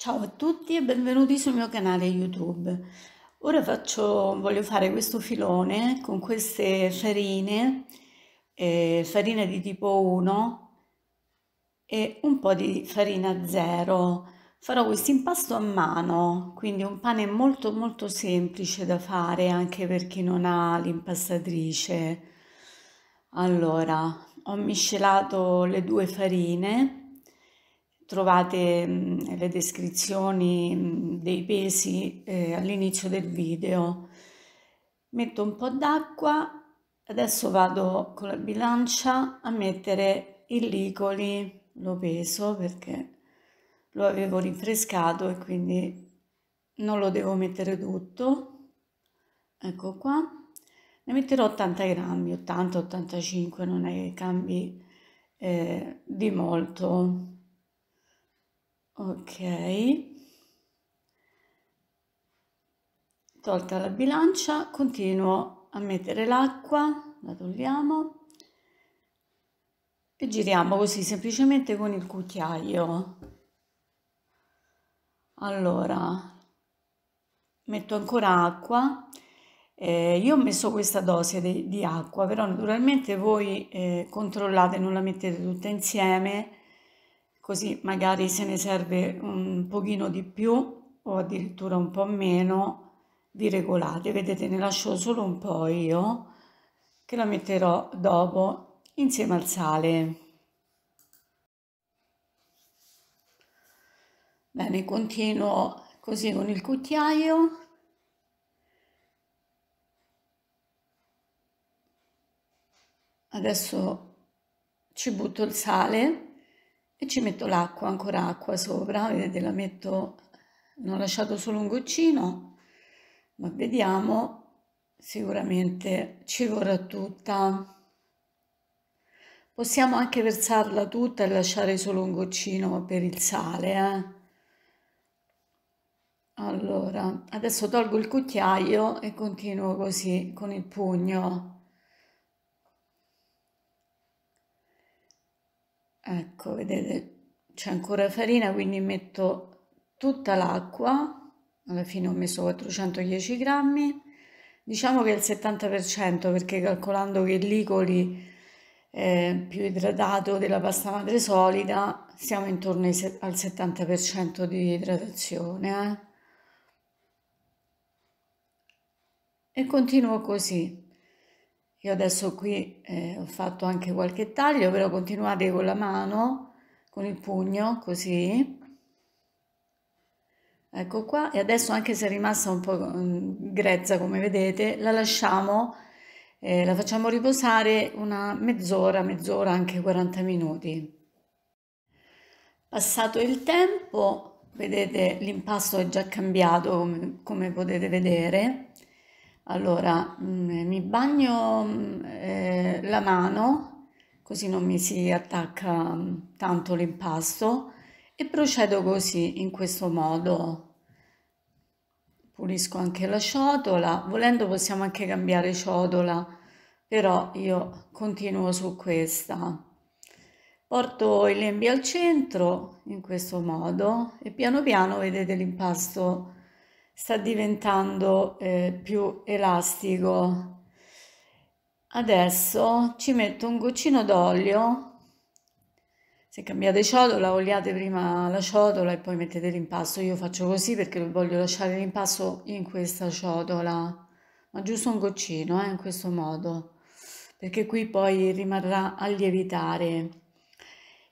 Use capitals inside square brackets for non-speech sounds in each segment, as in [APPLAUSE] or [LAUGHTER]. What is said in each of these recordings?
Ciao a tutti e benvenuti sul mio canale YouTube. Ora faccio, voglio fare questo filone con queste farine, eh, farina di tipo 1 e un po' di farina 0. Farò questo impasto a mano, quindi un pane molto molto semplice da fare anche per chi non ha l'impastatrice. Allora, ho miscelato le due farine trovate le descrizioni dei pesi eh, all'inizio del video. Metto un po' d'acqua, adesso vado con la bilancia a mettere il licoli, lo peso perché lo avevo rinfrescato e quindi non lo devo mettere tutto ecco qua ne metterò 80 grammi 80 85 non è che cambi eh, di molto ok tolta la bilancia continuo a mettere l'acqua la togliamo e giriamo così semplicemente con il cucchiaio allora metto ancora acqua eh, io ho messo questa dose di, di acqua però naturalmente voi eh, controllate non la mettete tutta insieme così magari se ne serve un pochino di più o addirittura un po' meno, vi regolate. Vedete, ne lascio solo un po' io, che la metterò dopo insieme al sale. Bene, continuo così con il cucchiaio. Adesso ci butto il sale e ci metto l'acqua, ancora acqua sopra, vedete la metto, ne ho lasciato solo un goccino, ma vediamo, sicuramente ci vorrà tutta. Possiamo anche versarla tutta e lasciare solo un goccino per il sale, eh? Allora, adesso tolgo il cucchiaio e continuo così con il pugno. ecco vedete c'è ancora farina quindi metto tutta l'acqua alla fine ho messo 410 grammi diciamo che il 70% perché calcolando che il l'icoli è più idratato della pasta madre solida siamo intorno al 70% di idratazione eh. e continuo così io adesso qui eh, ho fatto anche qualche taglio, però continuate con la mano, con il pugno, così. Ecco qua, e adesso anche se è rimasta un po' mm, grezza come vedete, la lasciamo, eh, la facciamo riposare una mezz'ora, mezz'ora anche 40 minuti. Passato il tempo, vedete l'impasto è già cambiato come, come potete vedere allora, mm, eh, mi bagno mm, eh, la mano, così non mi si attacca mm, tanto l'impasto, e procedo così, in questo modo. Pulisco anche la ciotola, volendo possiamo anche cambiare ciotola, però io continuo su questa. Porto i lembi al centro, in questo modo, e piano piano vedete l'impasto sta diventando eh, più elastico. Adesso ci metto un goccino d'olio. Se cambiate ciotola, oliate prima la ciotola e poi mettete l'impasto. Io faccio così perché voglio lasciare l'impasto in questa ciotola, ma giusto un goccino, eh, in questo modo, perché qui poi rimarrà a lievitare.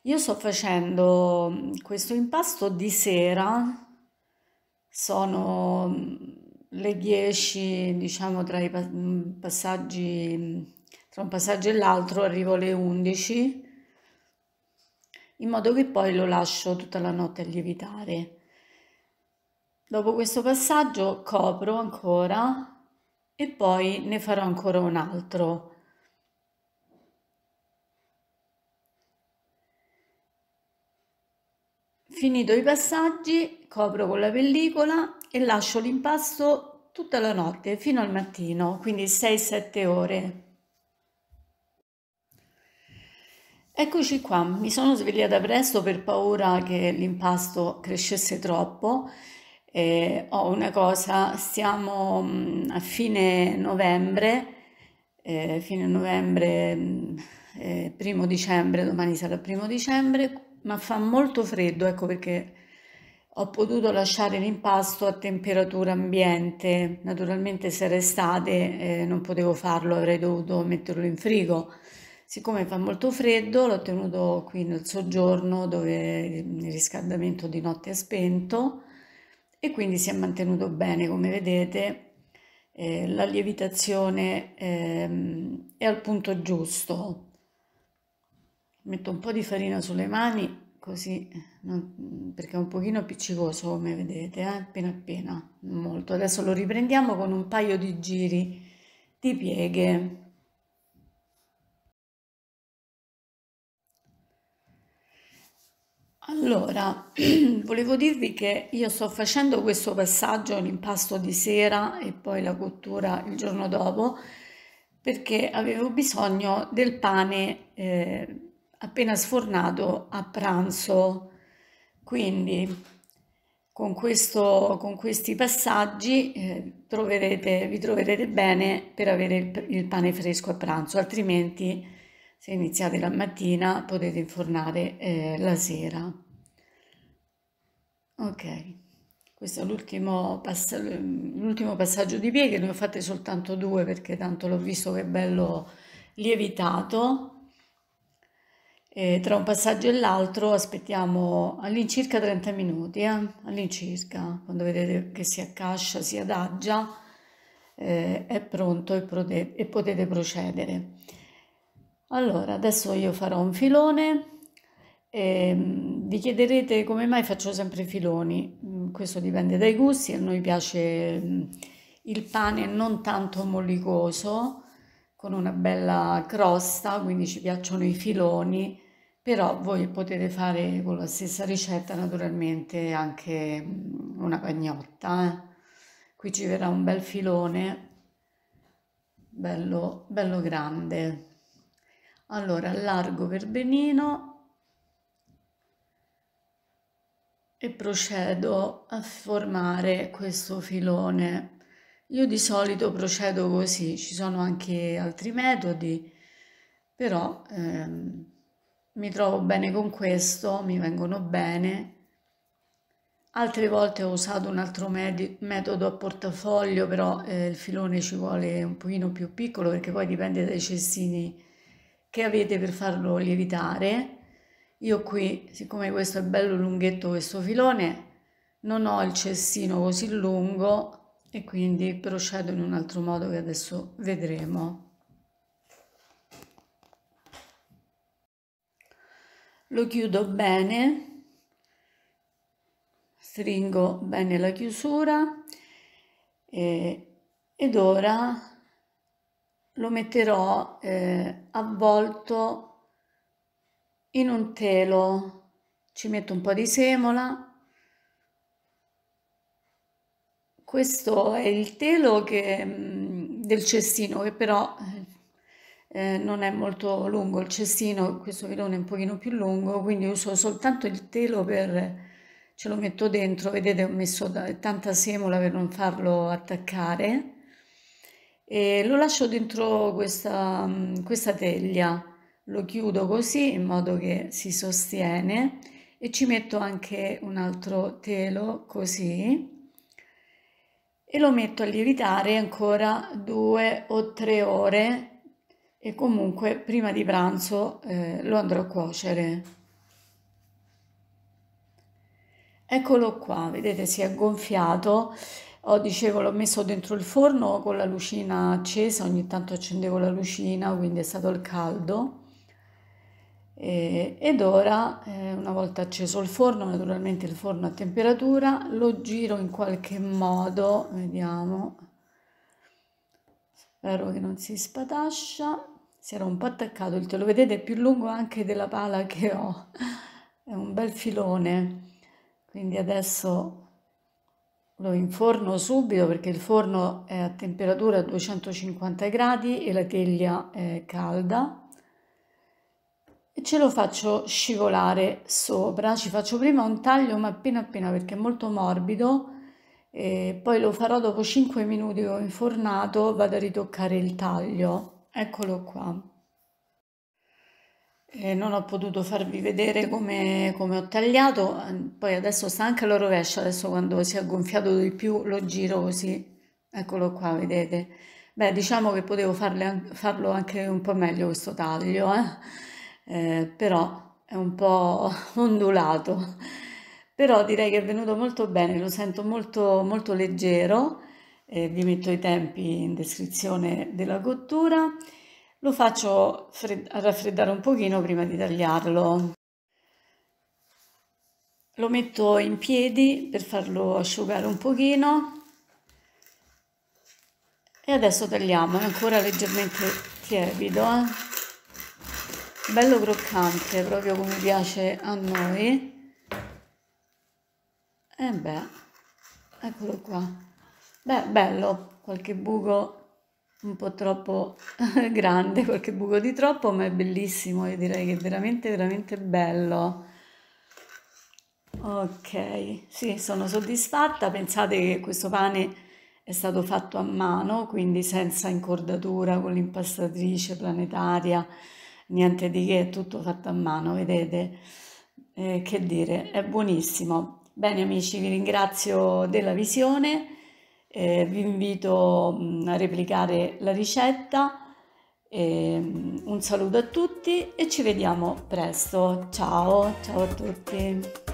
Io sto facendo mm, questo impasto di sera sono mm, le 10, diciamo tra i mm, passaggi, mm, tra un passaggio e l'altro arrivo alle 11, in modo che poi lo lascio tutta la notte a lievitare. Dopo questo passaggio copro ancora e poi ne farò ancora un altro Finito i passaggi, copro con la pellicola e lascio l'impasto tutta la notte fino al mattino, quindi 6-7 ore. Eccoci qua, mi sono svegliata presto per paura che l'impasto crescesse troppo. Eh, ho una cosa, siamo mm, a fine novembre, eh, fine novembre, mm, eh, primo dicembre, domani sarà primo dicembre, ma fa molto freddo, ecco perché ho potuto lasciare l'impasto a temperatura ambiente. Naturalmente se era estate eh, non potevo farlo, avrei dovuto metterlo in frigo. Siccome fa molto freddo, l'ho tenuto qui nel soggiorno dove il riscaldamento di notte è spento e quindi si è mantenuto bene, come vedete. Eh, la lievitazione eh, è al punto giusto, metto un po' di farina sulle mani così non, perché è un pochino appiccicoso come vedete eh? appena appena molto adesso lo riprendiamo con un paio di giri di pieghe Allora, [CLEARS THROAT] volevo dirvi che io sto facendo questo passaggio, l'impasto di sera e poi la cottura il giorno dopo, perché avevo bisogno del pane eh, appena sfornato a pranzo. Quindi con, questo, con questi passaggi eh, troverete, vi troverete bene per avere il, il pane fresco a pranzo, altrimenti se iniziate la mattina potete infornare eh, la sera. Ok, questo è l'ultimo, pass- l'ultimo passaggio di pieghe, ne ho fatte soltanto due perché tanto l'ho visto che è bello lievitato eh, tra un passaggio e l'altro aspettiamo all'incirca 30 minuti, eh? all'incirca, quando vedete che si accascia, si adagia, eh, è pronto e, e potete procedere. Allora, adesso io farò un filone. E ehm, vi chiederete come mai faccio sempre filoni, mm, questo dipende dai gusti, a noi piace mm, il pane non tanto mollicoso, con una bella crosta, quindi ci piacciono i filoni però voi potete fare con la stessa ricetta naturalmente anche mm, una pagnotta eh. Qui ci verrà un bel filone, bello, bello grande. Allora, allargo per benino e procedo a formare questo filone. Io di solito procedo così, ci sono anche altri metodi, però ehm, mi trovo bene con questo, mi vengono bene. Altre volte ho usato un altro metodo a portafoglio, però eh, il filone ci vuole un pochino più piccolo perché poi dipende dai cestini che avete per farlo lievitare. Io qui, siccome questo è bello lunghetto questo filone, non ho il cestino così lungo e quindi procedo in un altro modo che adesso vedremo. lo chiudo bene stringo bene la chiusura eh, ed ora lo metterò eh, avvolto in un telo ci metto un po di semola questo è il telo che, mm, del cestino che però eh, eh, non è molto lungo il cestino, questo filone è un pochino più lungo, quindi uso soltanto il telo per ce lo metto dentro, vedete ho messo tanta semola per non farlo attaccare e lo lascio dentro questa, mm, questa teglia, lo chiudo così in modo che si sostiene e ci metto anche un altro telo così e lo metto a lievitare ancora due o tre ore e comunque prima di pranzo eh, lo andrò a cuocere. Eccolo qua, vedete si è gonfiato, ho, oh, dicevo l'ho messo dentro il forno con la lucina accesa, ogni tanto accendevo la lucina quindi è stato il caldo e, ed ora eh, una volta acceso il forno, naturalmente il forno a temperatura, lo giro in qualche modo, vediamo, spero che non si spatascia si era un po' attaccato il te lo vedete è più lungo anche della pala che ho è un bel filone quindi adesso lo inforno subito perché il forno è a temperatura 250 gradi e la teglia è calda e ce lo faccio scivolare sopra ci faccio prima un taglio ma appena appena perché è molto morbido e poi lo farò dopo 5 minuti che ho infornato vado a ritoccare il taglio Eccolo qua. E non ho potuto farvi vedere come, come, ho tagliato, poi adesso sta anche lo rovescio, adesso quando si è gonfiato di più lo giro così, eccolo qua, vedete. Beh, diciamo che potevo farle, farlo anche un po' meglio questo taglio, eh? Eh, però è un po' [LAUGHS] ondulato. Però direi che è venuto molto bene, lo sento molto, molto leggero eh, vi metto i tempi in descrizione della cottura, lo faccio raffreddare un pochino prima di tagliarlo. Lo metto in piedi per farlo asciugare un pochino e adesso tagliamo, è ancora leggermente tiepido, eh? bello croccante proprio come piace a noi. E beh, eccolo qua. Beh, bello, qualche buco un po' troppo [LAUGHS] grande, qualche buco di troppo, ma è bellissimo, io direi che è veramente, veramente bello. Ok, sì, sono soddisfatta, pensate che questo pane è stato fatto a mano, quindi senza incordatura, con l'impastatrice planetaria, niente di che, è tutto fatto a mano, vedete? Eh, che dire, è buonissimo. Bene amici, vi ringrazio della visione eh, vi invito mm, a replicare la ricetta. Eh, un saluto a tutti e ci vediamo presto. Ciao, ciao a tutti.